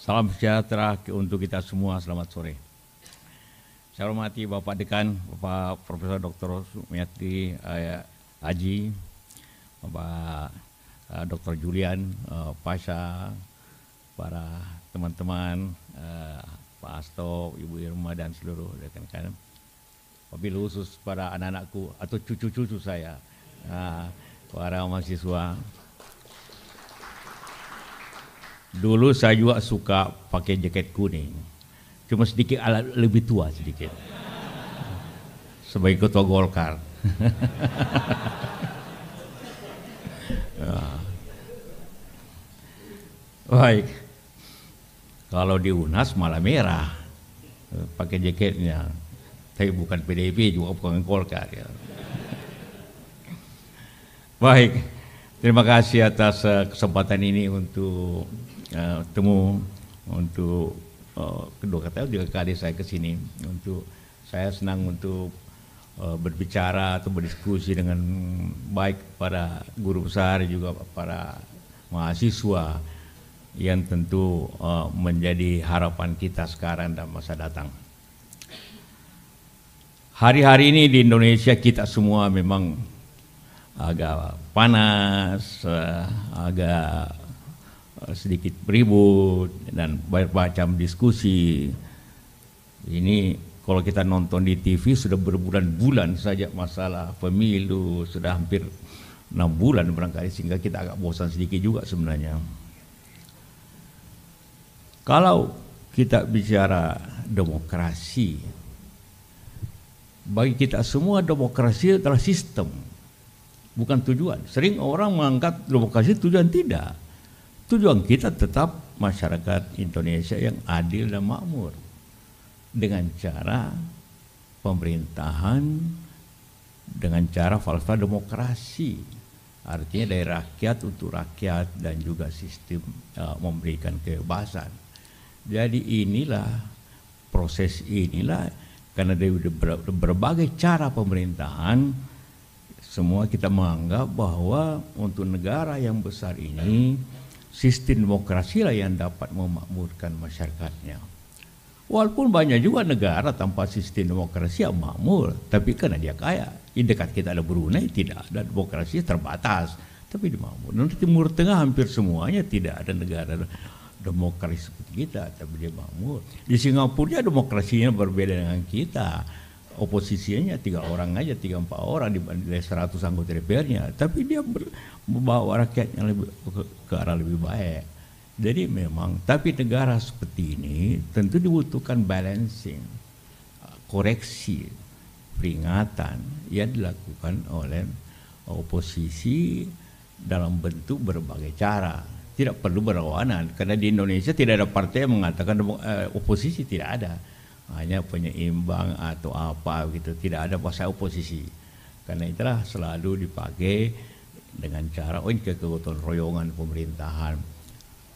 Salam sejahtera untuk kita semua. Selamat sore. Saya hormati Bapak Dekan, Bapak Profesor Dr. Sumiati eh, Haji, Bapak eh, Dr. Julian eh, Pasha, para teman-teman eh, Pak Asto, Ibu Irma dan seluruh rekan-rekan. Wabil khusus para anak-anakku atau cucu-cucu saya, eh, para mahasiswa Dulu saya juga suka pakai jaket kuning. Cuma sedikit alat lebih tua sedikit. Sebagai ketua Golkar. Baik. Kalau di UNAS malah merah pakai jaketnya. Tapi bukan PDIP juga bukan Golkar ya. Baik. Terima kasih atas eh, kesempatan ini untuk uh, temu untuk uh, kedua kata juga kali saya ke sini untuk saya senang untuk uh, berbicara atau berdiskusi dengan baik para guru besar juga para mahasiswa yang tentu uh, menjadi harapan kita sekarang dan masa datang. Hari-hari ini di Indonesia kita semua memang agak panas, agak Eh, sedikit ribut dan banyak macam diskusi. Ini kalau kita nonton di TV sudah berbulan-bulan saja masalah pemilu sudah hampir enam bulan barangkali sehingga kita agak bosan sedikit juga sebenarnya. Kalau kita bicara demokrasi, bagi kita semua demokrasi adalah sistem, bukan tujuan. Sering orang mengangkat demokrasi tujuan tidak Tujuan kita tetap masyarakat Indonesia yang adil dan makmur dengan cara pemerintahan dengan cara falsafah demokrasi artinya dari rakyat untuk rakyat dan juga sistem uh, memberikan kebebasan jadi inilah proses inilah karena dari berbagai cara pemerintahan semua kita menganggap bahwa untuk negara yang besar ini sistem demokrasi lah yang dapat memakmurkan masyarakatnya. Walaupun banyak juga negara tanpa sistem demokrasi yang makmur, tapi karena dia kaya. Di dekat kita ada Brunei, tidak ada demokrasi terbatas, tapi di makmur. Di Timur Tengah hampir semuanya tidak ada negara demokrasi seperti kita, tapi dia makmur. Di Singapura demokrasinya berbeda dengan kita oposisinya tiga orang aja tiga empat orang dibanding seratus anggota DPR-nya tapi dia ber, membawa rakyatnya lebih ke, ke arah lebih baik jadi memang tapi negara seperti ini tentu dibutuhkan balancing koreksi peringatan yang dilakukan oleh oposisi dalam bentuk berbagai cara tidak perlu berlawanan karena di Indonesia tidak ada partai yang mengatakan eh, oposisi tidak ada hanya penyeimbang atau apa gitu tidak ada pasal oposisi karena itulah selalu dipakai dengan cara oh kegotong royongan pemerintahan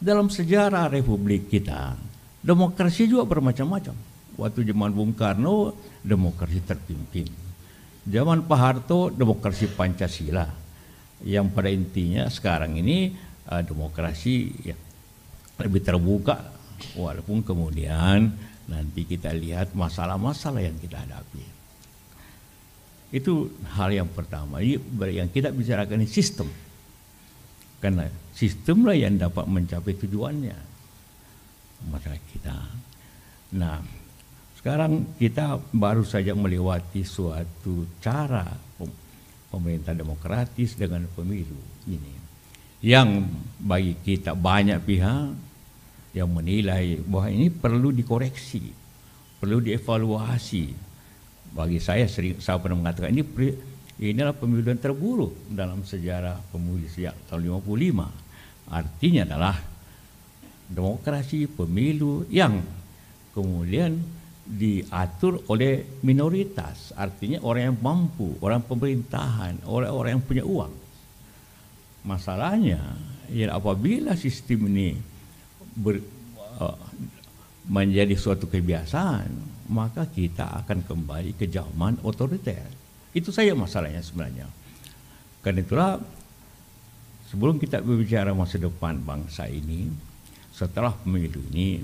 dalam sejarah republik kita demokrasi juga bermacam-macam waktu zaman Bung Karno demokrasi terpimpin zaman Pak Harto demokrasi Pancasila yang pada intinya sekarang ini eh, demokrasi ya, lebih terbuka walaupun kemudian Nanti kita lihat masalah-masalah yang kita hadapi. Itu hal yang pertama. Yang kita bicarakan ini sistem. Karena sistemlah yang dapat mencapai tujuannya. Masalah kita. Nah, sekarang kita baru saja melewati suatu cara pemerintah demokratis dengan pemilu ini. Yang bagi kita banyak pihak yang menilai bahwa ini perlu dikoreksi, perlu dievaluasi. Bagi saya sering saya pernah mengatakan ini inilah pemilu yang terburuk dalam sejarah pemilu sejak tahun 55. Artinya adalah demokrasi pemilu yang kemudian diatur oleh minoritas, artinya orang yang mampu, orang pemerintahan, orang-orang yang punya uang. Masalahnya, ya apabila sistem ini ber, uh, menjadi suatu kebiasaan, maka kita akan kembali ke zaman otoriter. Itu saya masalahnya sebenarnya. Karena itulah sebelum kita berbicara masa depan bangsa ini, setelah pemilu ini,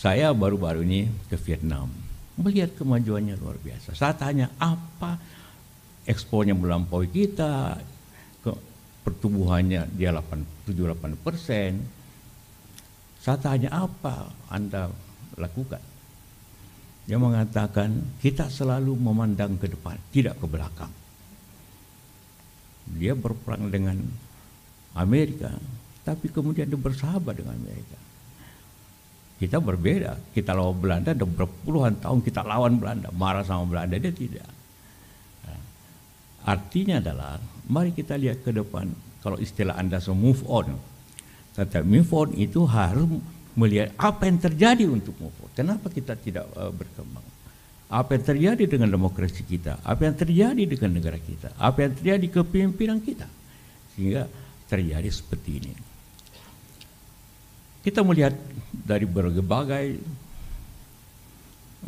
saya baru-baru ini ke Vietnam melihat kemajuannya luar biasa. Saya tanya apa eksponya melampaui kita, pertumbuhannya dia 8, 7-8 persen, saya tanya apa Anda lakukan? Dia mengatakan kita selalu memandang ke depan, tidak ke belakang. Dia berperang dengan Amerika, tapi kemudian dia bersahabat dengan Amerika. Kita berbeda, kita lawan Belanda, ada berpuluhan tahun kita lawan Belanda, marah sama Belanda, dia tidak. Artinya adalah, mari kita lihat ke depan, kalau istilah Anda so move on, kata move on itu harus melihat apa yang terjadi untuk move on. Kenapa kita tidak uh, berkembang? Apa yang terjadi dengan demokrasi kita? Apa yang terjadi dengan negara kita? Apa yang terjadi kepemimpinan kita? Sehingga terjadi seperti ini. Kita melihat dari berbagai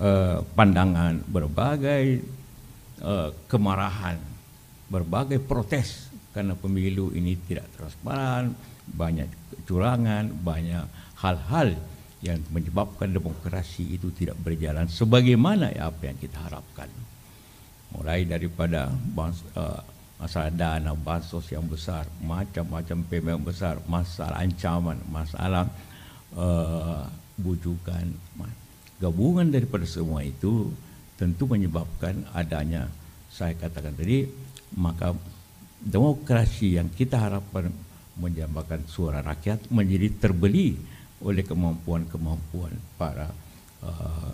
uh, pandangan, berbagai uh, kemarahan, berbagai protes karena pemilu ini tidak transparan, banyak kecurangan, banyak hal-hal yang menyebabkan demokrasi itu tidak berjalan sebagaimana ya apa yang kita harapkan. Mulai daripada bans, uh, masalah dana, bansos yang besar, macam-macam yang besar, masalah ancaman, masalah uh, bujukan, gabungan daripada semua itu tentu menyebabkan adanya saya katakan tadi maka demokrasi yang kita harapkan menjambakan suara rakyat menjadi terbeli oleh kemampuan-kemampuan para uh,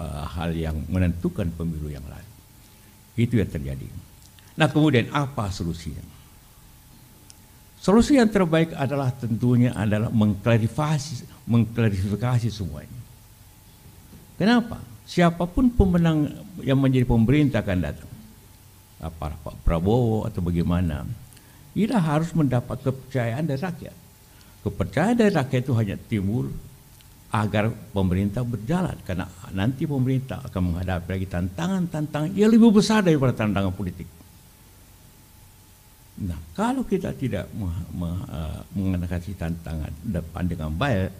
uh, hal yang menentukan pemilu yang lain. Itu yang terjadi. Nah kemudian apa solusinya? Solusi yang terbaik adalah tentunya adalah mengklarifikasi, mengklarifikasi semuanya. Kenapa? Siapapun pemenang yang menjadi pemerintah akan datang. Apa Pak Prabowo atau bagaimana? Kita harus mendapat kepercayaan dari rakyat. Kepercayaan dari rakyat itu hanya timbul agar pemerintah berjalan karena nanti pemerintah akan menghadapi lagi tantangan-tantangan yang lebih besar daripada tantangan politik. Nah, kalau kita tidak e, mengenakan tantangan depan dengan baik,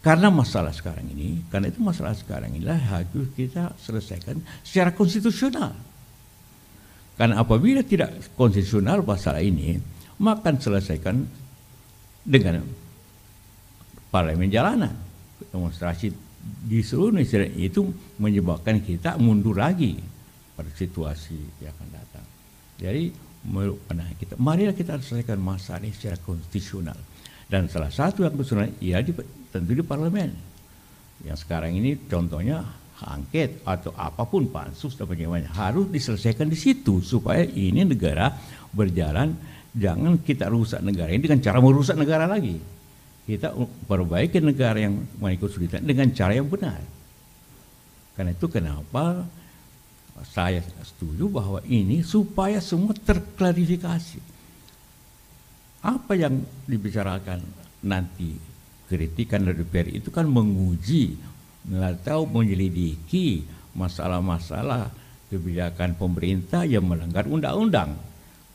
karena masalah sekarang ini, karena itu masalah sekarang inilah harus kita selesaikan secara konstitusional. Karena apabila tidak konstitusional masalah ini, maka selesaikan dengan parlemen jalanan. Demonstrasi di seluruh Indonesia itu menyebabkan kita mundur lagi pada situasi yang akan datang. Jadi menurut kita, marilah kita selesaikan masalah ini secara konstitusional. Dan salah satu yang konstitusional, ya di, tentu di parlemen. Yang sekarang ini contohnya angket atau apapun pansus dan bagaimana harus diselesaikan di situ supaya ini negara berjalan jangan kita rusak negara ini dengan cara merusak negara lagi kita perbaiki negara yang mengikut kesulitan dengan cara yang benar karena itu kenapa saya setuju bahwa ini supaya semua terklarifikasi apa yang dibicarakan nanti kritikan dari DPR itu kan menguji atau menyelidiki masalah-masalah kebijakan pemerintah yang melanggar undang-undang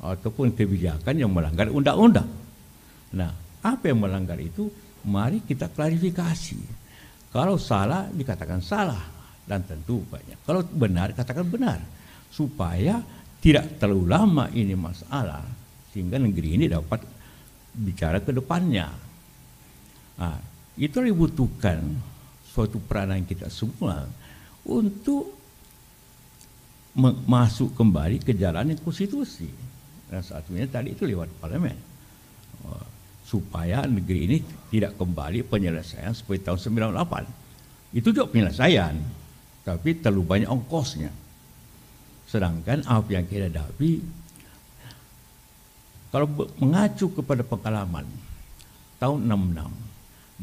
ataupun kebijakan yang melanggar undang-undang. Nah, apa yang melanggar itu? Mari kita klarifikasi. Kalau salah dikatakan salah dan tentu banyak. Kalau benar katakan benar supaya tidak terlalu lama ini masalah sehingga negeri ini dapat bicara ke depannya. Nah, itu dibutuhkan suatu peranan kita semua untuk masuk kembali ke jalan yang konstitusi. Dan nah, ini tadi itu lewat parlemen. Oh, supaya negeri ini tidak kembali penyelesaian seperti tahun 98. Itu juga penyelesaian, tapi terlalu banyak ongkosnya. Sedangkan apa yang kita hadapi, kalau mengacu kepada pengalaman tahun 66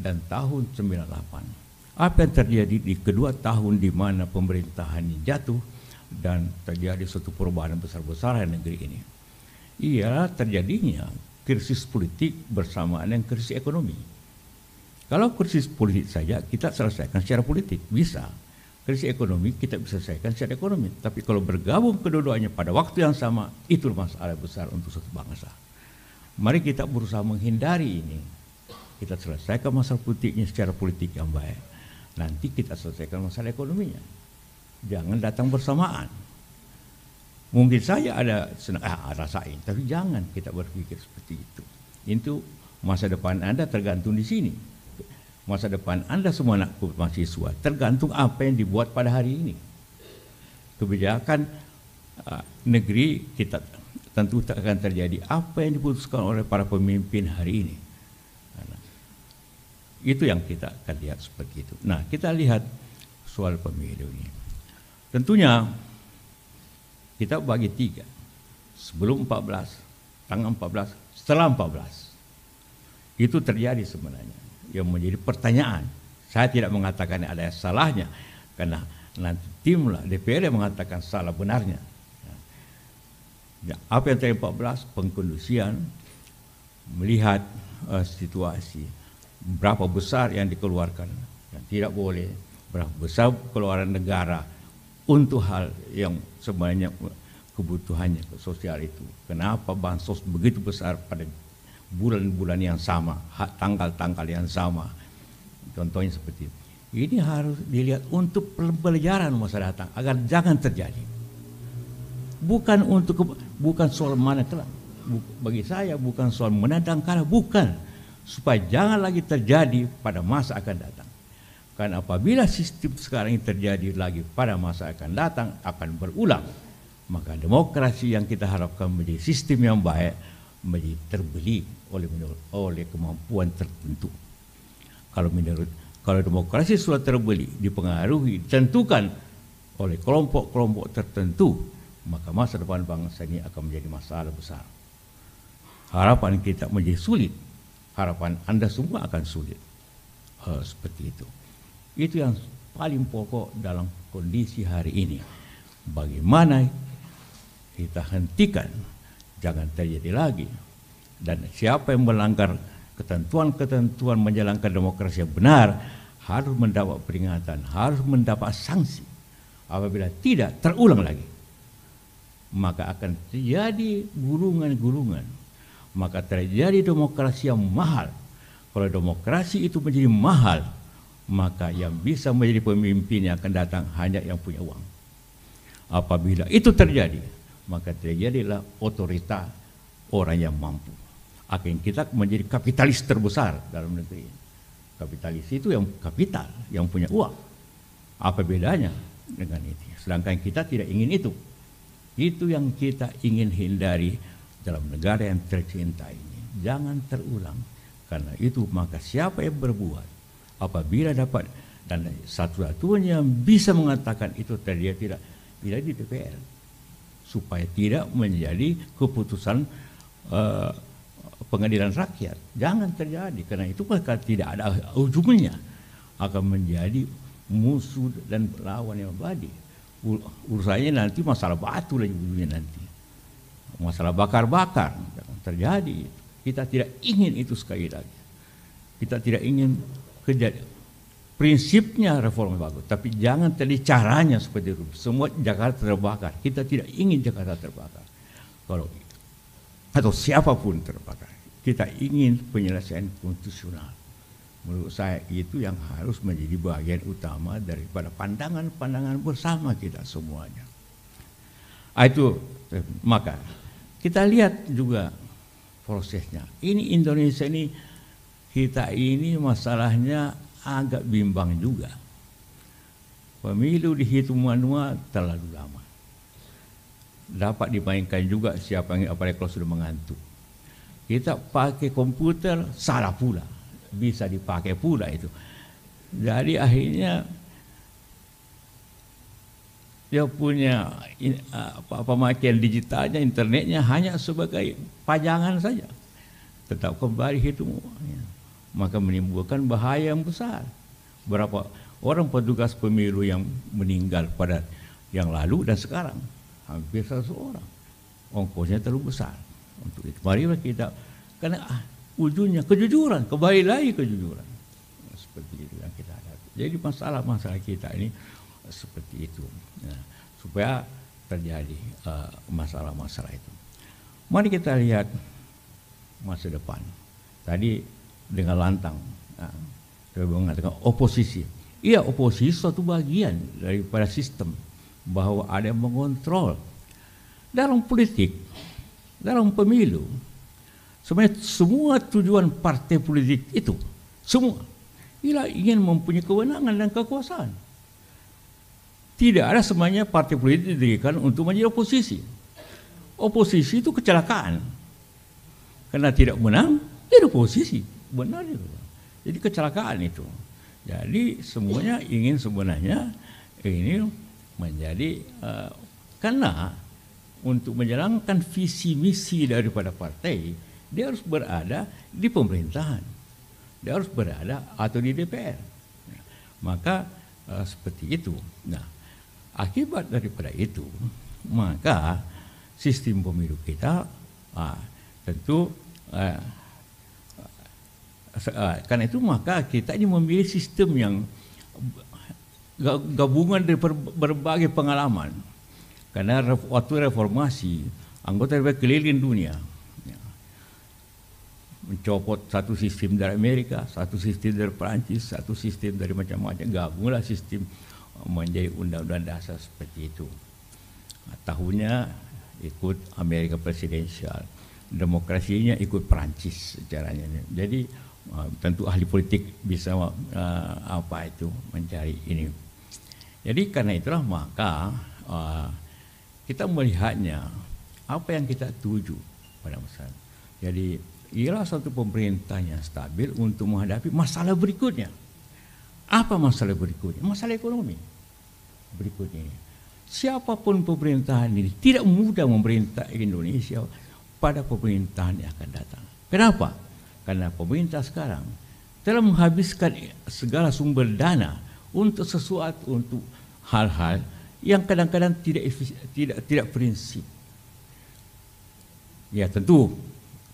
dan tahun 98, apa yang terjadi di kedua tahun di mana pemerintahan ini jatuh dan terjadi suatu perubahan besar-besaran negeri ini? Ialah terjadinya krisis politik bersamaan dengan krisis ekonomi. Kalau krisis politik saja kita selesaikan secara politik, bisa. Krisis ekonomi kita bisa selesaikan secara ekonomi. Tapi kalau bergabung kedua-duanya pada waktu yang sama, itu masalah besar untuk suatu bangsa. Mari kita berusaha menghindari ini. Kita selesaikan masalah politiknya secara politik yang baik. Nanti kita selesaikan masalah ekonominya. Jangan datang bersamaan. Mungkin saya ada senang, ah, rasain, tapi jangan kita berpikir seperti itu. Itu masa depan Anda tergantung di sini. Masa depan Anda semua anak mahasiswa tergantung apa yang dibuat pada hari ini. Kebijakan uh, negeri kita tentu akan terjadi apa yang diputuskan oleh para pemimpin hari ini. Itu yang kita akan lihat seperti itu. Nah, kita lihat soal pemilu ini. Tentunya kita bagi tiga. Sebelum 14, tanggal 14, setelah 14. Itu terjadi sebenarnya. Yang menjadi pertanyaan. Saya tidak mengatakan ada salahnya. Karena nanti timlah DPR yang mengatakan salah benarnya. Ya, apa yang terjadi 14 pengkondusian melihat uh, situasi berapa besar yang dikeluarkan. yang tidak boleh berapa besar keluaran negara untuk hal yang sebanyak kebutuhannya ke sosial itu. Kenapa bansos begitu besar pada bulan-bulan yang sama, tanggal-tanggal yang sama. Contohnya seperti itu. Ini harus dilihat untuk pelajaran masa datang agar jangan terjadi. Bukan untuk bukan soal mana kelak. Bagi saya bukan soal menadang karena bukan supaya jangan lagi terjadi pada masa akan datang. Karena apabila sistem sekarang ini terjadi lagi pada masa akan datang akan berulang. Maka demokrasi yang kita harapkan menjadi sistem yang baik menjadi terbeli oleh oleh kemampuan tertentu. Kalau menurut kalau demokrasi sudah terbeli dipengaruhi ditentukan oleh kelompok-kelompok tertentu maka masa depan bangsa ini akan menjadi masalah besar. Harapan kita menjadi sulit harapan Anda semua akan sulit uh, seperti itu. Itu yang paling pokok dalam kondisi hari ini. Bagaimana kita hentikan jangan terjadi lagi dan siapa yang melanggar ketentuan-ketentuan menjalankan demokrasi yang benar harus mendapat peringatan, harus mendapat sanksi. Apabila tidak terulang lagi, maka akan terjadi gulungan-gulungan maka terjadi demokrasi yang mahal. Kalau demokrasi itu menjadi mahal, maka yang bisa menjadi pemimpin yang akan datang hanya yang punya uang. Apabila itu terjadi, maka terjadilah otorita orang yang mampu. akhirnya kita menjadi kapitalis terbesar dalam negeri. Kapitalis itu yang kapital, yang punya uang. Apa bedanya dengan itu? Sedangkan kita tidak ingin itu. Itu yang kita ingin hindari dalam negara yang tercinta ini jangan terulang karena itu maka siapa yang berbuat apabila dapat dan satu-satunya yang bisa mengatakan itu terjadi tidak tidak di DPR supaya tidak menjadi keputusan uh, pengadilan rakyat jangan terjadi karena itu maka tidak ada ujungnya akan menjadi musuh dan lawan yang abadi urusannya nanti masalah batu lagi ujungnya nanti masalah bakar-bakar terjadi kita tidak ingin itu sekali lagi kita tidak ingin kejadian prinsipnya reformasi bagus tapi jangan tadi caranya seperti itu semua Jakarta terbakar kita tidak ingin Jakarta terbakar kalau atau siapapun terbakar kita ingin penyelesaian konstitusional menurut saya itu yang harus menjadi bagian utama daripada pandangan-pandangan bersama kita semuanya ah, itu maka kita lihat juga prosesnya. Ini Indonesia ini kita ini masalahnya agak bimbang juga. Pemilu dihitung manual terlalu lama. Dapat dimainkan juga siapa yang apalagi kalau sudah mengantuk. Kita pakai komputer salah pula. Bisa dipakai pula itu. Jadi akhirnya dia punya apa pemakaian digitalnya, internetnya hanya sebagai pajangan saja. Tetap kembali hidupmu, ya. maka menimbulkan bahaya yang besar. Berapa orang petugas pemilu yang meninggal pada yang lalu dan sekarang hampir satu orang. Ongkosnya terlalu besar untuk itu. Marilah kita karena ah, ujungnya kejujuran, kembali lagi kejujuran. Ya, seperti itu yang kita hadapi. Jadi masalah-masalah kita ini seperti itu ya, supaya terjadi eh, masalah-masalah uh, itu. Mari kita lihat masa depan. Tadi dengan lantang, nah, mengatakan oposisi. Iya oposisi suatu bagian daripada sistem bahwa ada yang mengontrol dalam politik, dalam pemilu. Sebenarnya semua tujuan partai politik itu semua ialah ingin mempunyai kewenangan dan kekuasaan. Tidak ada semuanya partai politik didirikan untuk menjadi oposisi. Oposisi itu kecelakaan. Karena tidak menang, jadi oposisi. Benar itu. Jadi kecelakaan itu. Jadi semuanya ingin sebenarnya ini menjadi uh, karena untuk menjalankan visi misi daripada partai dia harus berada di pemerintahan dia harus berada atau di DPR maka uh, seperti itu nah Akibat daripada itu, maka sistem pemilu kita ah, tentu eh, eh, karena itu maka kita ini memilih sistem yang gabungan dari berbagai pengalaman. Karena waktu reformasi anggota DPR keliling dunia ya, mencopot satu sistem dari Amerika, satu sistem dari Perancis, satu sistem dari macam-macam gabunglah sistem menjadi undang-undang dasar seperti itu. Tahunnya ikut Amerika presidensial, demokrasinya ikut Perancis caranya, Jadi eh, tentu ahli politik bisa eh, apa itu mencari ini. Jadi karena itulah maka eh, kita melihatnya apa yang kita tuju pada masa. Jadi ialah satu pemerintah yang stabil untuk menghadapi masalah berikutnya. Apa masalah berikutnya? Masalah ekonomi berikutnya. Siapapun pemerintahan ini tidak mudah memerintah Indonesia pada pemerintahan yang akan datang. Kenapa? Karena pemerintah sekarang telah menghabiskan segala sumber dana untuk sesuatu untuk hal-hal yang kadang-kadang tidak tidak tidak prinsip. Ya tentu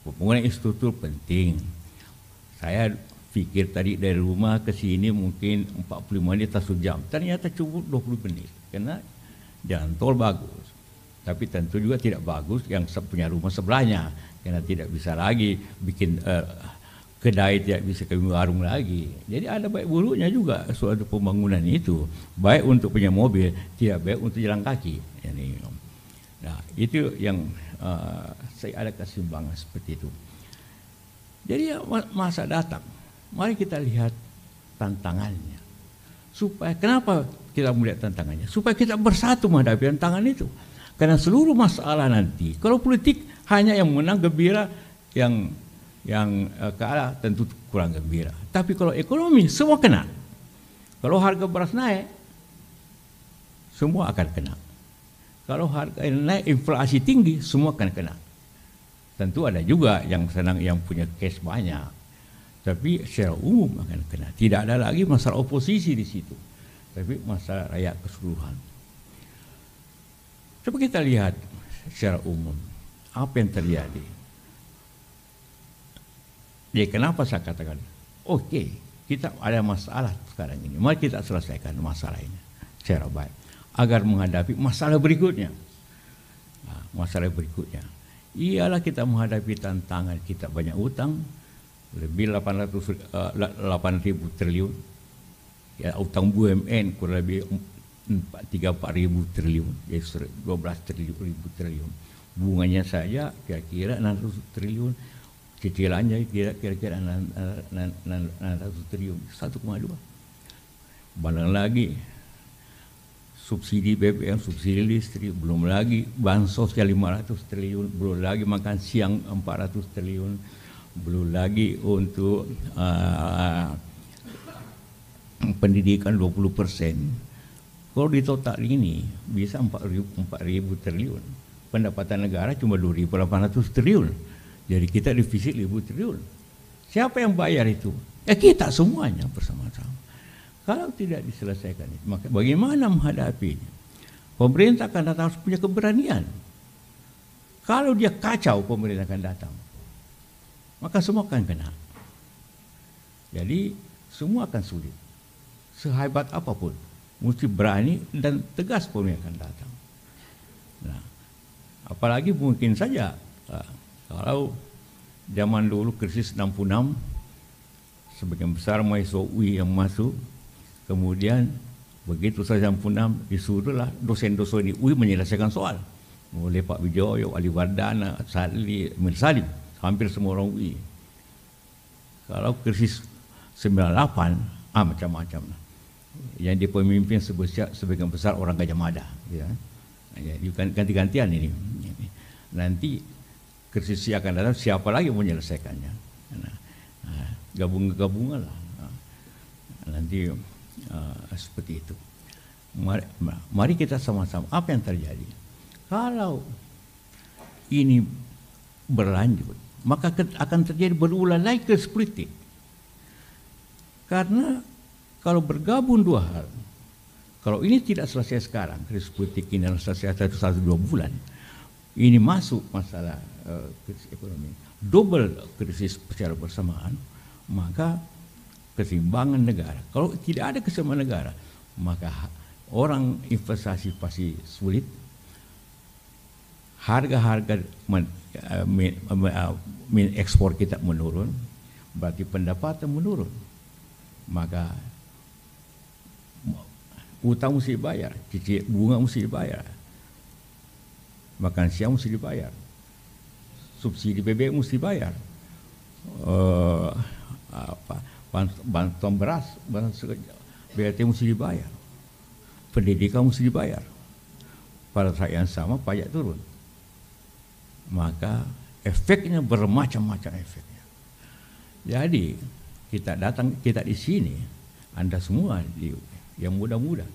pembangunan infrastruktur penting. Saya fikir tadi dari rumah ke sini mungkin 45 menit atau jam, ternyata cukup 20 menit karena jalan tol bagus tapi tentu juga tidak bagus yang punya rumah sebelahnya karena tidak bisa lagi bikin uh, kedai tidak bisa ke warung lagi jadi ada baik buruknya juga suatu pembangunan itu baik untuk punya mobil tidak baik untuk jalan kaki yani, nah itu yang uh, saya ada kesimbangan seperti itu jadi ya, masa datang Mari kita lihat tantangannya. Supaya kenapa kita melihat tantangannya? Supaya kita bersatu menghadapi tantangan itu. Karena seluruh masalah nanti, kalau politik hanya yang menang gembira, yang yang eh, kalah tentu kurang gembira. Tapi kalau ekonomi semua kena. Kalau harga beras naik, semua akan kena. Kalau harga naik inflasi tinggi, semua akan kena. Tentu ada juga yang senang yang punya cash banyak tapi secara umum akan kena. Tidak ada lagi masalah oposisi di situ, tapi masalah rakyat keseluruhan. Coba kita lihat secara umum apa yang terjadi. Jadi ya, kenapa saya katakan, oke kita ada masalah sekarang ini, mari kita selesaikan masalah ini secara baik agar menghadapi masalah berikutnya. Nah, masalah berikutnya ialah kita menghadapi tantangan kita banyak utang, lebih 800 uh, 8.000 triliun ya utang BUMN kurang lebih 34.000 triliun ya 12 triliun ribu triliun bunganya saja kira-kira 600 triliun cicilannya kira-kira 600 triliun 1,2 balang lagi subsidi BBM, subsidi listrik, belum lagi bansosnya 500 triliun, belum lagi makan siang 400 triliun, belum lagi untuk uh, pendidikan 20 persen. Kalau ditotal ini bisa 4.000 triliun. Pendapatan negara cuma 2.800 triliun. Jadi kita defisit 1.000 triliun. Siapa yang bayar itu? Ya kita semuanya bersama-sama. Kalau tidak diselesaikan, maka bagaimana menghadapinya? Pemerintah akan datang harus punya keberanian. Kalau dia kacau, pemerintah akan datang maka semua akan kena. Jadi semua akan sulit. Sehebat apapun, mesti berani dan tegas pun akan datang. Nah, apalagi mungkin saja ah, kalau zaman dulu krisis 66 sebagian besar mahasiswa UI yang masuk kemudian begitu saya 66 disuruhlah dosen-dosen di UI menyelesaikan soal oleh Pak Wijoyo, Ali Wardana, Sali, Mir Salim hampir semua orang UI. Kalau krisis 98, ah macam-macam. Yang dipemimpin sebesar, sebagian besar orang Gajah Mada. Ya. ya kan ganti-gantian ini. Nanti krisis yang akan datang siapa lagi menyelesaikannya. Nah, gabung-gabungan lah. Nanti uh, seperti itu. Mari, mari kita sama-sama. Apa yang terjadi? Kalau ini berlanjut, maka akan terjadi berulang lagi krisis politik. Karena kalau bergabung dua hal, kalau ini tidak selesai sekarang, krisis politik ini harus selesai satu, satu dua bulan, ini masuk masalah uh, krisis ekonomi, double krisis secara bersamaan, maka keseimbangan negara. Kalau tidak ada keseimbangan negara, maka orang investasi pasti sulit, harga-harga eh, eh, min, ekspor kita menurun, berarti pendapatan menurun. Maka utang mesti dibayar, cicit bunga mesti dibayar, makan siang mesti dibayar, subsidi BBM mesti dibayar, uh, apa, bantuan beras, bantuan BLT mesti dibayar, pendidikan mesti dibayar. Pada saat yang sama pajak turun maka efeknya bermacam-macam efeknya. Jadi kita datang kita di sini, anda semua yang muda-muda,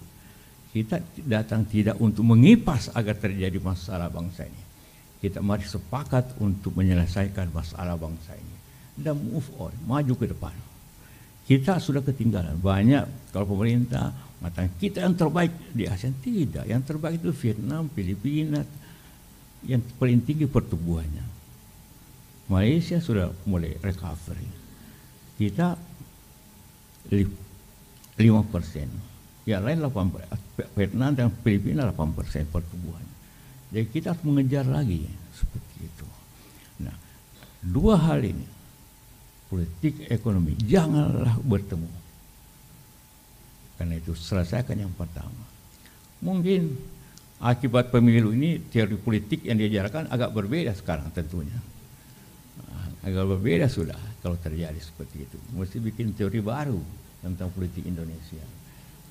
kita datang tidak untuk mengipas agar terjadi masalah bangsa ini. Kita mari sepakat untuk menyelesaikan masalah bangsa ini dan move on, maju ke depan. Kita sudah ketinggalan banyak kalau pemerintah matang kita yang terbaik di ASEAN tidak, yang terbaik itu Vietnam, Filipina, yang paling tinggi pertumbuhannya. Malaysia sudah mulai recovery. Kita 5 persen. Yang lain 8 persen. Vietnam dan Filipina 8 persen pertumbuhan. Jadi kita harus mengejar lagi seperti itu. Nah, dua hal ini politik ekonomi janganlah bertemu. Karena itu selesaikan yang pertama. Mungkin Akibat pemilu ini teori politik yang diajarkan agak berbeda sekarang tentunya. Ah, agak berbeda sudah kalau terjadi seperti itu. Mesti bikin teori baru tentang politik Indonesia.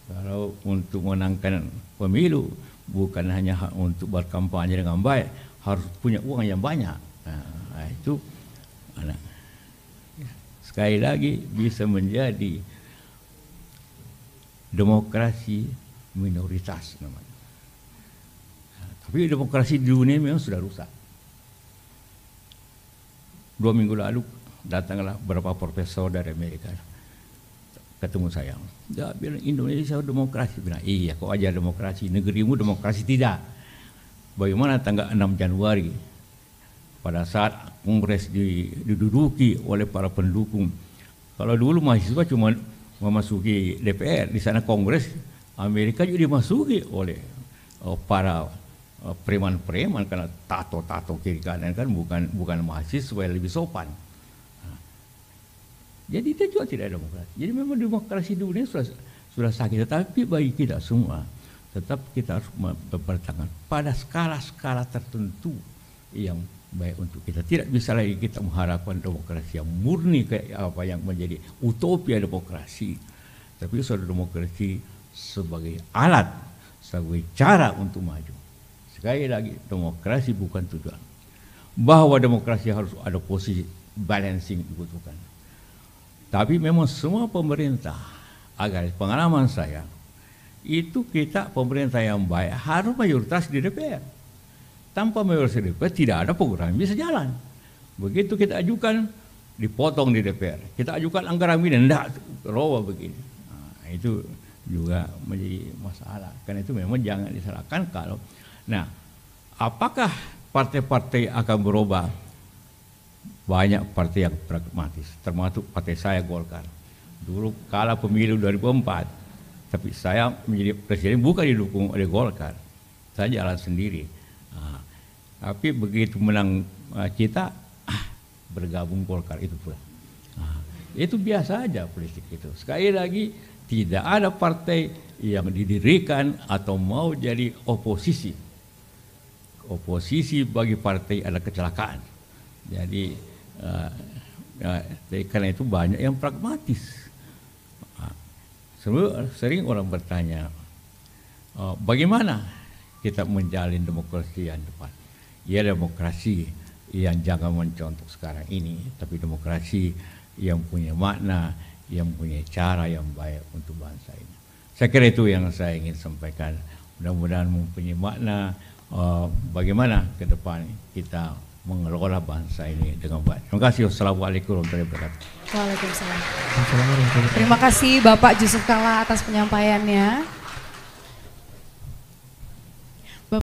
Kalau untuk menangkan pemilu bukan hanya untuk berkampanye dengan baik, harus punya uang yang banyak. Nah, itu anak. Sekali lagi bisa menjadi demokrasi minoritas namanya. Tapi demokrasi di dunia memang sudah rusak. Dua minggu lalu datanglah beberapa profesor dari Amerika ketemu saya. Dia bilang Indonesia demokrasi. Bilang, iya kok aja demokrasi, negerimu demokrasi tidak. Bagaimana tanggal 6 Januari pada saat kongres diduduki oleh para pendukung. Kalau dulu mahasiswa cuma memasuki DPR, di sana kongres Amerika juga dimasuki oleh eh, para Eh, preman-preman karena tato-tato kiri kanan kan bukan bukan mahasiswa yang lebih sopan. Nah. jadi dia juga tidak demokrasi. Jadi memang demokrasi dunia sudah sudah sakit, tetapi bagi kita semua tetap kita harus berpertangan pada skala-skala tertentu yang baik untuk kita. Tidak bisa lagi kita mengharapkan demokrasi yang murni kayak apa yang menjadi utopia demokrasi. Tapi sudah demokrasi sebagai alat, sebagai cara untuk maju. Sekali lagi, demokrasi bukan tujuan. Bahwa demokrasi harus ada posisi balancing dibutuhkan. Tapi memang semua pemerintah, agar pengalaman saya, itu kita pemerintah yang baik harus mayoritas di DPR. Tanpa mayoritas di DPR tidak ada program yang bisa jalan. Begitu kita ajukan, dipotong di DPR. Kita ajukan anggaran ini, tidak roba begini. Nah, itu juga menjadi masalah. Karena itu memang jangan diserahkan kalau Nah, apakah partai-partai akan berubah? Banyak partai yang pragmatis, termasuk partai saya Golkar. Dulu kalah pemilu 2004, tapi saya menjadi presiden bukan didukung oleh Golkar. Saya jalan sendiri. Nah, tapi begitu menang kita, ah, ah, bergabung Golkar itu pula. Nah, itu biasa aja politik itu. Sekali lagi, tidak ada partai yang didirikan atau mau jadi oposisi oposisi bagi partai ada kecelakaan. Jadi uh, uh, karena itu banyak yang pragmatis. Ah, Sebelum, sering orang bertanya, uh, bagaimana kita menjalin demokrasi yang depan? Ya demokrasi yang jangan mencontoh sekarang ini, tapi demokrasi yang punya makna, yang punya cara yang baik untuk bangsa ini. Saya kira itu yang saya ingin sampaikan. Mudah-mudahan mempunyai makna uh, bagaimana ke depan kita mengelola bangsa ini dengan baik. Terima kasih. Wassalamualaikum warahmatullahi wabarakatuh. Waalaikumsalam. Terima kasih Bapak Yusuf Kala atas penyampaiannya.